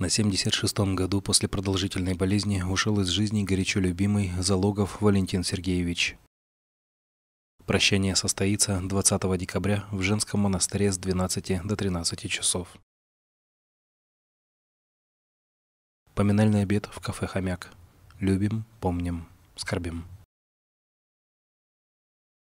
На 76-м году после продолжительной болезни ушел из жизни горячо любимый Залогов Валентин Сергеевич. Прощание состоится 20 декабря в женском монастыре с 12 до 13 часов. Поминальный обед в кафе «Хомяк». Любим, помним, скорбим.